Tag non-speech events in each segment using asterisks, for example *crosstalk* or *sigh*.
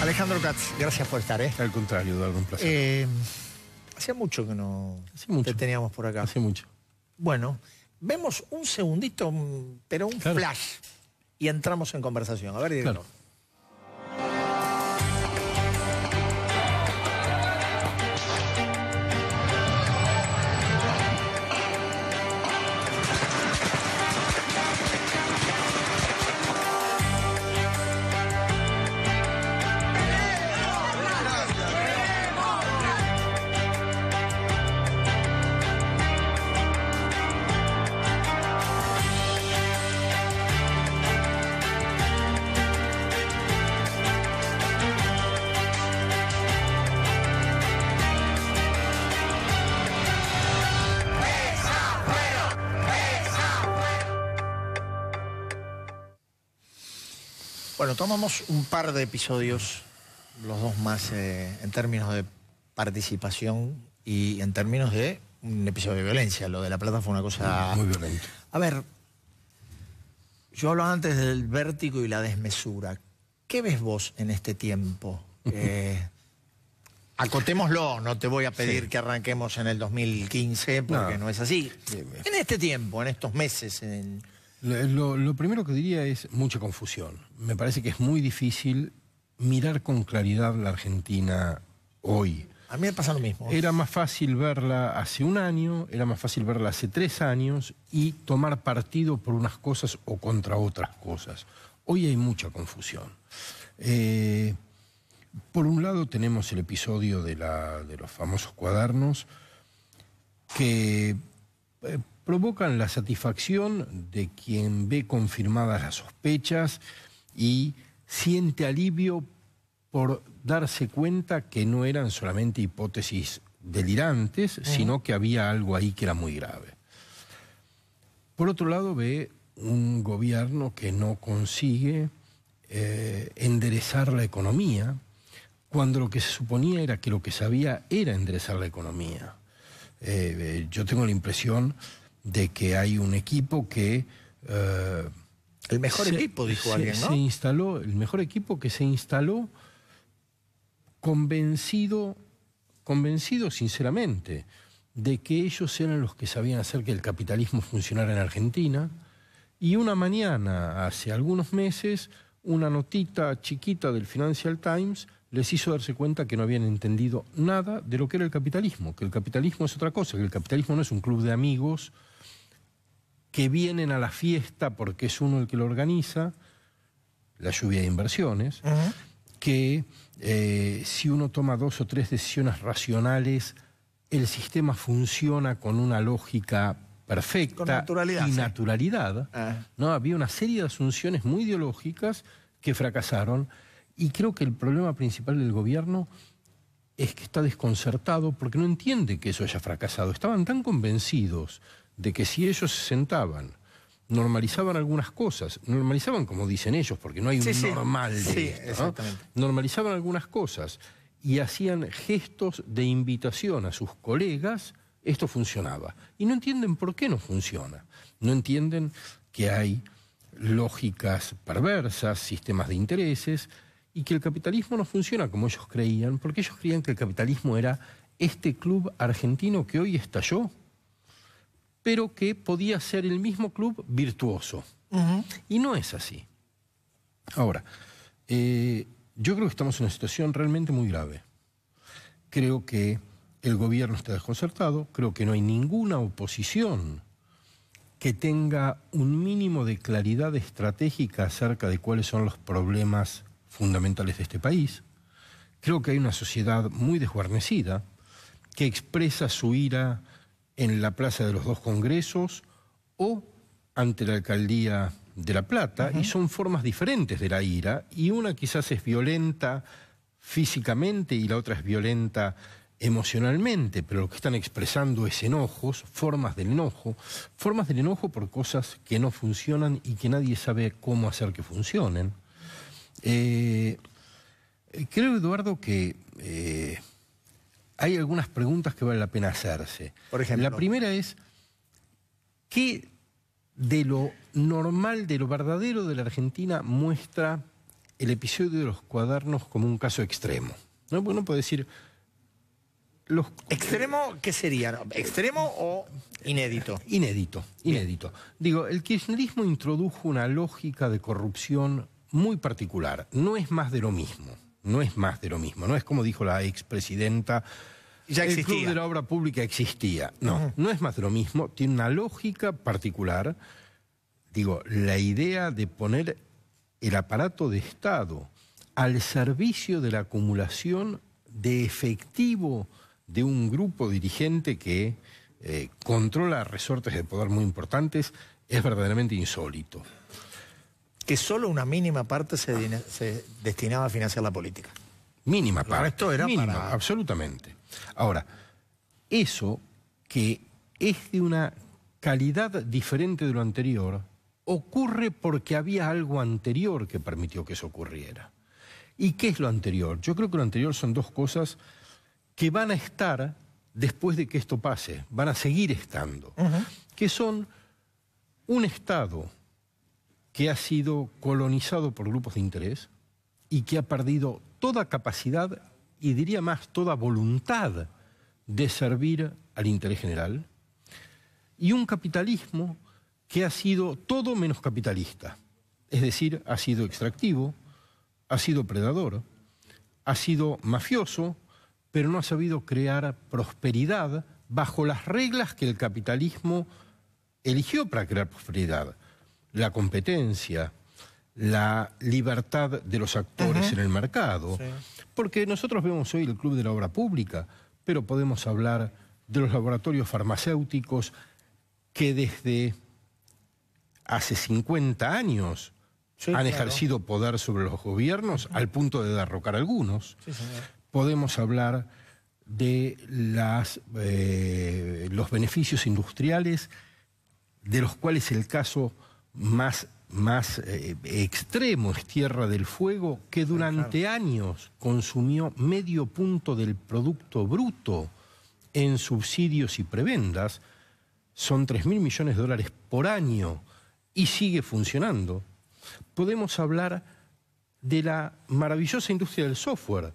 Alejandro Katz, gracias por estar. ¿eh? Al contrario, Eduardo, un placer. Eh, hacía mucho que no mucho. te teníamos por acá. Hace mucho. Bueno, vemos un segundito, pero un flash, y entramos en conversación. A ver, Claro. Bueno, tomamos un par de episodios, los dos más eh, en términos de participación y en términos de un episodio de violencia. Lo de La Plata fue una cosa... Muy violenta. A ver, yo hablaba antes del vértigo y la desmesura. ¿Qué ves vos en este tiempo? *laughs* Eh, acotémoslo, no te voy a pedir que arranquemos en el 2015 porque no, es así. en este tiempo, en estos meses, en... Eh, lo, primero que diría es mucha confusión. Me parece que es muy difícil mirar con claridad la Argentina hoy. A mí me pasa lo mismo. Era más fácil verla hace un año, era más fácil verla hace tres años y tomar partido por unas cosas o contra otras cosas. Hoy hay mucha confusión. Eh, por un lado tenemos el episodio de, de los famosos cuadernos que eh, provocan la satisfacción de quien ve confirmadas las sospechas y siente alivio por darse cuenta que no eran solamente hipótesis delirantes, sino que había algo ahí que era muy grave. Por otro lado, ve un gobierno que no consigue eh, enderezar la economía, cuando lo que se suponía era que lo que sabía era enderezar la economía. Eh, yo tengo la impresión de que hay un equipo que... Eh, el mejor equipo, dijo alguien, ¿no? Se instaló, el mejor equipo que se instaló convencido, convencido sinceramente, de que ellos eran los que sabían hacer que el capitalismo funcionara en Argentina. Y una mañana, hace algunos meses, una notita chiquita del Financial Times les hizo darse cuenta que no habían entendido nada de lo que era el capitalismo, que el capitalismo es otra cosa, que el capitalismo no es un club de amigos, que vienen a la fiesta porque es uno el que lo organiza, la lluvia de inversiones, que eh, si uno toma dos o tres decisiones racionales, el sistema funciona con una lógica perfecta y naturalidad. Ah. ¿no? Había una serie de asunciones muy ideológicas que fracasaron y creo que el problema principal del gobierno es que está desconcertado porque no entiende que eso haya fracasado. Estaban tan convencidos de que si ellos se sentaban, normalizaban algunas cosas, normalizaban como dicen ellos, porque no hay un normal. De esto, Normalizaban algunas cosas y hacían gestos de invitación a sus colegas, esto funcionaba. Y no entienden por qué no funciona. No entienden que hay lógicas perversas, sistemas de intereses, y que el capitalismo no funciona como ellos creían, porque ellos creían que el capitalismo era este club argentino que hoy estalló, pero que podía ser el mismo club virtuoso. Y no es así. Ahora, eh, yo creo que estamos en una situación realmente muy grave. Creo que el gobierno está desconcertado, creo que no hay ninguna oposición que tenga un mínimo de claridad estratégica acerca de cuáles son los problemas fundamentales de este país. Creo que hay una sociedad muy desguarnecida que expresa su ira en la Plaza de los Dos Congresos o ante la Alcaldía de La Plata, y son formas diferentes de la ira, y una quizás es violenta físicamente y la otra es violenta emocionalmente, pero lo que están expresando es enojos, formas del enojo, formas del enojo por cosas que no funcionan y que nadie sabe cómo hacer que funcionen. Eh, creo, Eduardo, que eh, hay algunas preguntas que vale la pena hacerse. Por ejemplo. La primera es, ¿qué de lo normal, de lo verdadero de la Argentina muestra el episodio de los cuadernos como un caso extremo? No, Porque uno puede decir... Los... ¿Extremo qué sería? ¿Extremo o inédito? Inédito, inédito. Digo, el kirchnerismo introdujo una lógica de corrupción muy particular. No es más de lo mismo no es más de lo mismo, no es como dijo la expresidenta. Ya el Club de la Obra Pública existía. No, no es más de lo mismo, tiene una lógica particular. Digo, la idea de poner el aparato de Estado al servicio de la acumulación de efectivo de un grupo dirigente que eh, controla resortes de poder muy importantes es verdaderamente insólito que solo una mínima parte se, destinaba a financiar la política. Mínima parte. Esto era mínima, absolutamente. Ahora, eso que es de una calidad diferente de lo anterior, ocurre porque había algo anterior que permitió que eso ocurriera. ¿Y qué es lo anterior? Yo creo que lo anterior son dos cosas que van a estar después de que esto pase, van a seguir estando, que son un Estado que ha sido colonizado por grupos de interés y que ha perdido toda capacidad y diría más toda voluntad de servir al interés general, y un capitalismo que ha sido todo menos capitalista, es decir, ha sido extractivo, ha sido predador, ha sido mafioso, pero no ha sabido crear prosperidad bajo las reglas que el capitalismo eligió para crear prosperidad la competencia, la libertad de los actores en el mercado. Porque nosotros vemos hoy el Club de la Obra Pública, pero podemos hablar de los laboratorios farmacéuticos que desde hace 50 años han ejercido poder sobre los gobiernos al punto de derrocar algunos. Podemos hablar de las, eh, los beneficios industriales, de los cuales el caso más, más eh, extremo es Tierra del Fuego, que durante años consumió medio punto del Producto Bruto en subsidios y prebendas, son 3.000 millones de dólares por año y sigue funcionando. Podemos hablar de la maravillosa industria del software,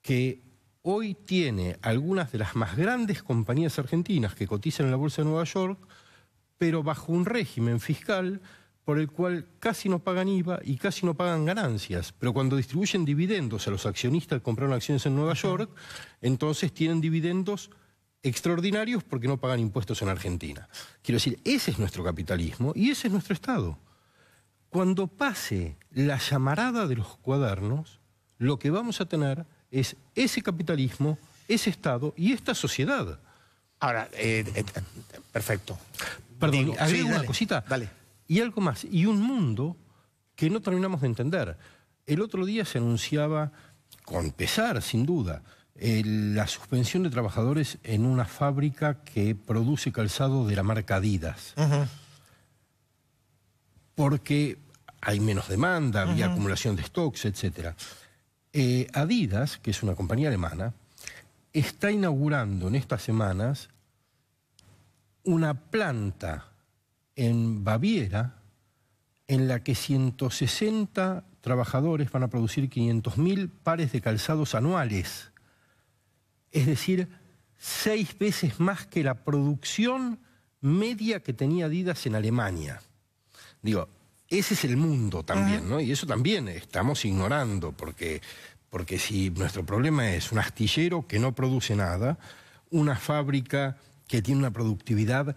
que hoy tiene algunas de las más grandes compañías argentinas que cotizan en la Bolsa de Nueva York, pero bajo un régimen fiscal por el cual casi no pagan IVA y casi no pagan ganancias. Pero cuando distribuyen dividendos a los accionistas que compraron acciones en Nueva York, entonces tienen dividendos extraordinarios porque no pagan impuestos en Argentina. Quiero decir, ese es nuestro capitalismo y ese es nuestro Estado. Cuando pase la llamarada de los cuadernos, lo que vamos a tener es ese capitalismo, ese Estado y esta sociedad. Ahora, eh, eh, eh, perfecto. Perdón, digo, una cosita. Y algo más. Y un mundo que no terminamos de entender. El otro día se anunciaba, con pesar, sin duda, la suspensión de trabajadores en una fábrica que produce calzado de la marca Adidas. Porque hay menos demanda, había acumulación de stocks, etc. Eh, Adidas, que es una compañía alemana, está inaugurando en estas semanas una planta en Baviera en la que 160 trabajadores van a producir 500.000 pares de calzados anuales. Es decir, seis veces más que la producción media que tenía Adidas en Alemania. Digo, ese es el mundo también, ¿no? Y eso también estamos ignorando, porque, porque si nuestro problema es un astillero que no produce nada, una fábrica que tiene una productividad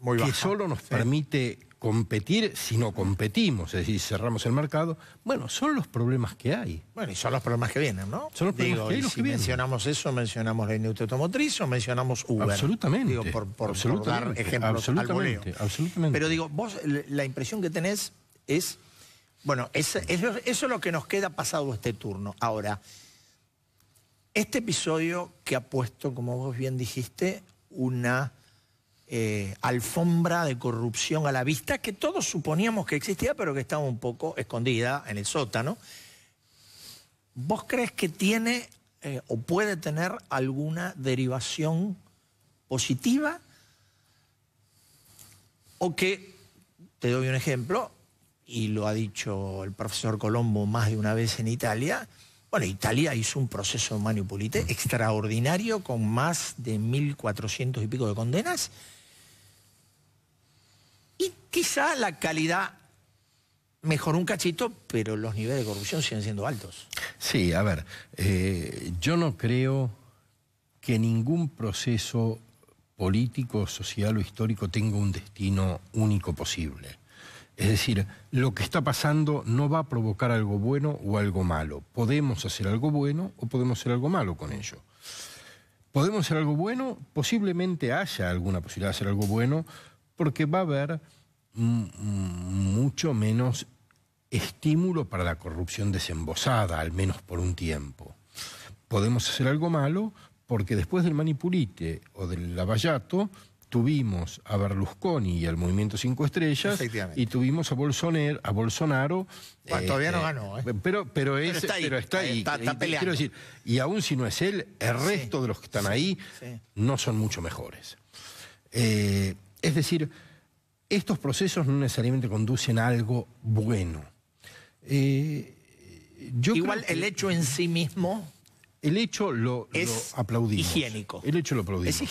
Muy que solo nos permite competir si no competimos, es decir, cerramos el mercado. Bueno, son los problemas que hay. Bueno, y son los problemas que vienen, ¿no? Son los problemas que hay, si mencionamos eso, mencionamos la industria automotriz o mencionamos Uber. Absolutamente. Digo, por, dar ejemplos absolutamente, absolutamente. Pero digo, vos la impresión que tenés es, bueno, eso es lo que nos queda pasado este turno. Ahora, este episodio que ha puesto, como vos bien dijiste, una eh, alfombra de corrupción a la vista que todos suponíamos que existía, pero que estaba un poco escondida en el sótano. ¿Vos crees que tiene eh, o puede tener alguna derivación positiva? O que, te doy un ejemplo, y lo ha dicho el profesor Colombo más de una vez en Italia, bueno, Italia hizo un proceso manipulite extraordinario con más de 1.400 y pico de condenas. Y quizá la calidad mejoró un cachito, pero los niveles de corrupción siguen siendo altos. Sí, a ver, eh, yo no creo que ningún proceso político, social o histórico tenga un destino único posible. Es decir, lo que está pasando no va a provocar algo bueno o algo malo. Podemos hacer algo bueno o podemos hacer algo malo con ello. Podemos hacer algo bueno, posiblemente haya alguna posibilidad de hacer algo bueno, porque va a haber mucho menos estímulo para la corrupción desembosada, al menos por un tiempo. Podemos hacer algo malo porque después del manipulite o del lavallato tuvimos a Berlusconi y al Movimiento Cinco Estrellas y tuvimos a, a Bolsonaro. Eh, todavía no eh, ganó, ¿eh? Pero, pero, está ahí. y aún si no es él, el resto de los que están ahí no son mucho mejores. es decir, estos procesos no necesariamente conducen a algo bueno. Igual el hecho en sí mismo. El hecho lo, es aplaudimos. Higiénico. El hecho lo aplaudimos.